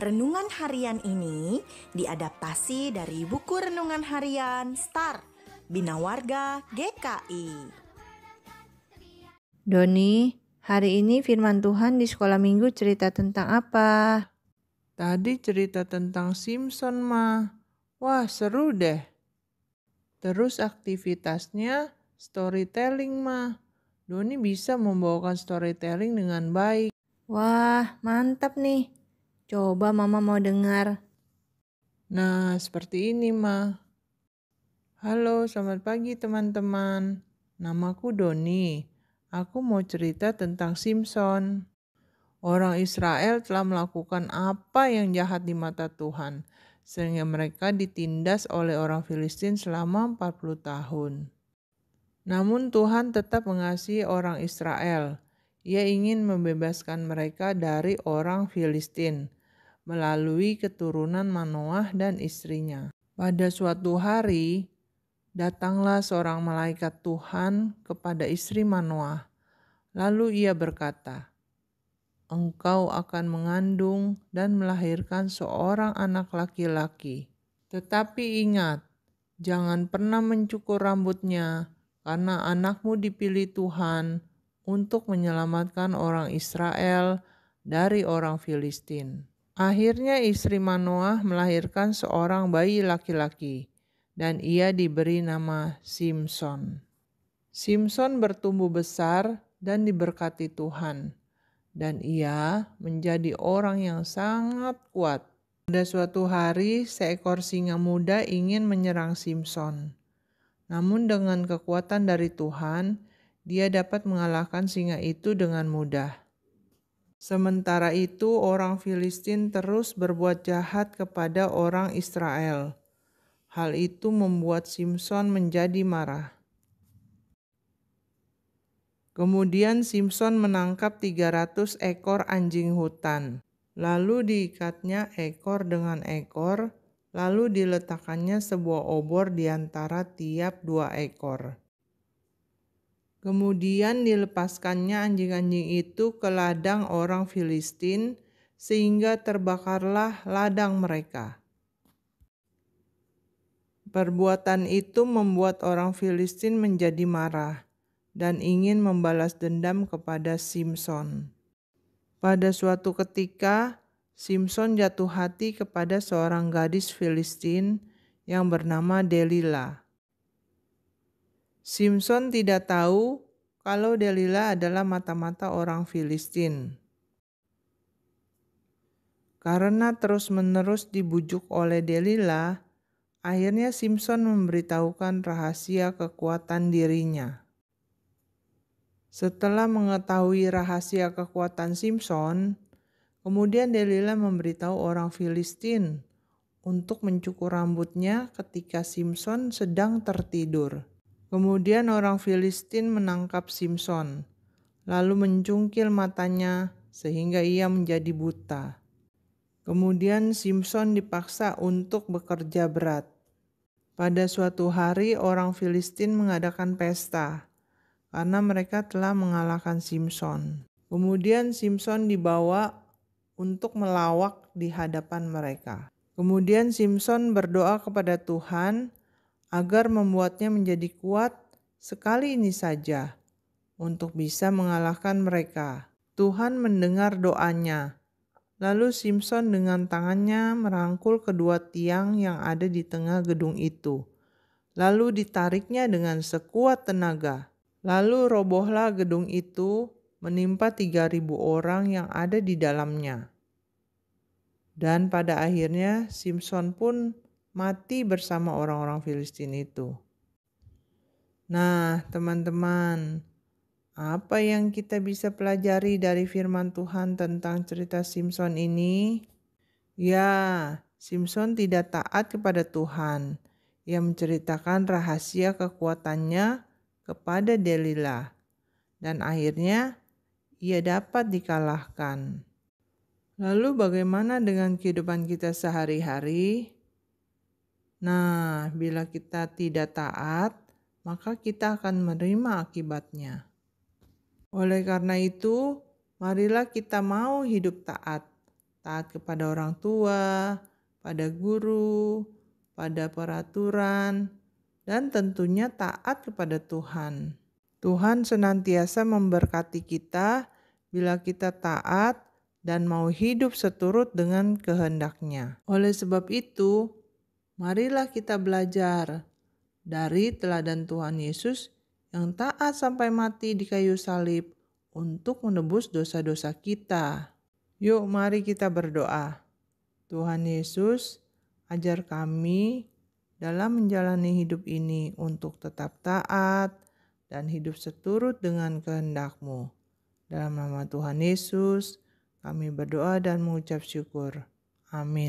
Renungan harian ini diadaptasi dari buku renungan harian Star Bina Warga GKI. Doni, hari ini firman Tuhan di sekolah minggu cerita tentang apa? Tadi cerita tentang Simpson mah. Wah, seru deh. Terus aktivitasnya storytelling mah. Doni bisa membawakan storytelling dengan baik. Wah, mantap nih. Coba mama mau dengar. Nah, seperti ini, Ma. Halo, selamat pagi teman-teman. Namaku Doni. Aku mau cerita tentang Simpson. Orang Israel telah melakukan apa yang jahat di mata Tuhan, sehingga mereka ditindas oleh orang Filistin selama 40 tahun. Namun Tuhan tetap mengasihi orang Israel. Ia ingin membebaskan mereka dari orang Filistin melalui keturunan Manoah dan istrinya. Pada suatu hari, datanglah seorang malaikat Tuhan kepada istri Manoah. Lalu ia berkata, "Engkau akan mengandung dan melahirkan seorang anak laki-laki. Tetapi ingat, jangan pernah mencukur rambutnya, karena anakmu dipilih Tuhan untuk menyelamatkan orang Israel dari orang Filistin." Akhirnya istri Manoah melahirkan seorang bayi laki-laki dan ia diberi nama Simpson. Simpson bertumbuh besar dan diberkati Tuhan dan ia menjadi orang yang sangat kuat. Pada suatu hari seekor singa muda ingin menyerang Simpson. Namun dengan kekuatan dari Tuhan, dia dapat mengalahkan singa itu dengan mudah. Sementara itu, orang Filistin terus berbuat jahat kepada orang Israel. Hal itu membuat Simpson menjadi marah. Kemudian Simpson menangkap 300 ekor anjing hutan, lalu diikatnya ekor dengan ekor, lalu diletakkannya sebuah obor di antara tiap dua ekor. Kemudian dilepaskannya anjing-anjing itu ke ladang orang Filistin, sehingga terbakarlah ladang mereka. Perbuatan itu membuat orang Filistin menjadi marah dan ingin membalas dendam kepada Simpson. Pada suatu ketika, Simpson jatuh hati kepada seorang gadis Filistin yang bernama Delilah. Simpson tidak tahu kalau Delilah adalah mata-mata orang Filistin. Karena terus-menerus dibujuk oleh Delilah, akhirnya Simpson memberitahukan rahasia kekuatan dirinya. Setelah mengetahui rahasia kekuatan Simpson, kemudian Delilah memberitahu orang Filistin untuk mencukur rambutnya ketika Simpson sedang tertidur. Kemudian orang Filistin menangkap Simpson, lalu mencungkil matanya sehingga ia menjadi buta. Kemudian Simpson dipaksa untuk bekerja berat. Pada suatu hari, orang Filistin mengadakan pesta karena mereka telah mengalahkan Simpson. Kemudian Simpson dibawa untuk melawak di hadapan mereka. Kemudian Simpson berdoa kepada Tuhan agar membuatnya menjadi kuat sekali ini saja untuk bisa mengalahkan mereka. Tuhan mendengar doanya. Lalu Simpson dengan tangannya merangkul kedua tiang yang ada di tengah gedung itu. Lalu ditariknya dengan sekuat tenaga. Lalu robohlah gedung itu menimpa 3000 orang yang ada di dalamnya. Dan pada akhirnya Simpson pun mati bersama orang-orang Filistin itu. Nah, teman-teman, apa yang kita bisa pelajari dari firman Tuhan tentang cerita Simpson ini? Ya, Simpson tidak taat kepada Tuhan ia menceritakan rahasia kekuatannya kepada Delilah. Dan akhirnya ia dapat dikalahkan. Lalu bagaimana dengan kehidupan kita sehari-hari? Nah, bila kita tidak taat, maka kita akan menerima akibatnya. Oleh karena itu, marilah kita mau hidup taat, taat kepada orang tua, pada guru, pada peraturan, dan tentunya taat kepada Tuhan. Tuhan senantiasa memberkati kita bila kita taat dan mau hidup seturut dengan kehendaknya. Oleh sebab itu, marilah kita belajar dari teladan Tuhan Yesus yang taat sampai mati di kayu salib untuk menebus dosa-dosa kita. Yuk, mari kita berdoa. Tuhan Yesus, ajar kami dalam menjalani hidup ini untuk tetap taat dan hidup seturut dengan kehendak-Mu. Dalam nama Tuhan Yesus, kami berdoa dan mengucap syukur. Amin.